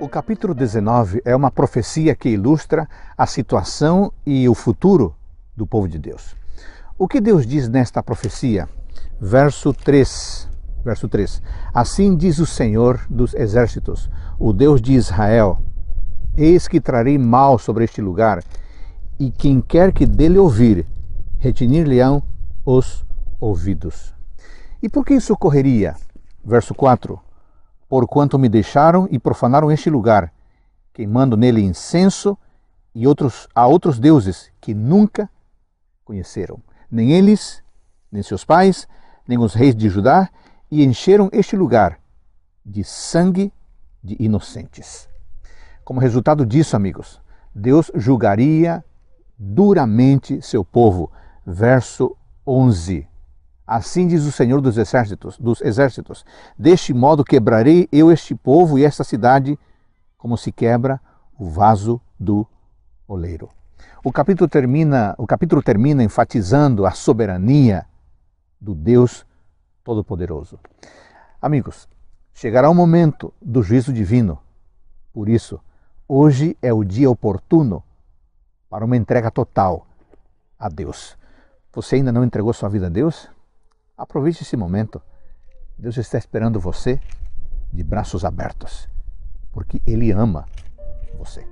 O capítulo 19 é uma profecia que ilustra a situação e o futuro do povo de Deus. O que Deus diz nesta profecia? Verso 3. Verso 3. Assim diz o Senhor dos exércitos, o Deus de Israel: Eis que trarei mal sobre este lugar, e quem quer que dele ouvir, retinir-lhe-ão os ouvidos. E por que isso ocorreria? Verso 4 porquanto me deixaram e profanaram este lugar, queimando nele incenso e outros a outros deuses que nunca conheceram, nem eles, nem seus pais, nem os reis de Judá, e encheram este lugar de sangue de inocentes. Como resultado disso, amigos, Deus julgaria duramente seu povo. Verso 11 Assim diz o Senhor dos exércitos, dos exércitos: Deste modo quebrarei eu este povo e esta cidade, como se quebra o vaso do oleiro. O capítulo termina, o capítulo termina enfatizando a soberania do Deus Todo-Poderoso. Amigos, chegará o momento do juízo divino. Por isso, hoje é o dia oportuno para uma entrega total a Deus. Você ainda não entregou sua vida a Deus? Aproveite esse momento. Deus está esperando você de braços abertos, porque Ele ama você.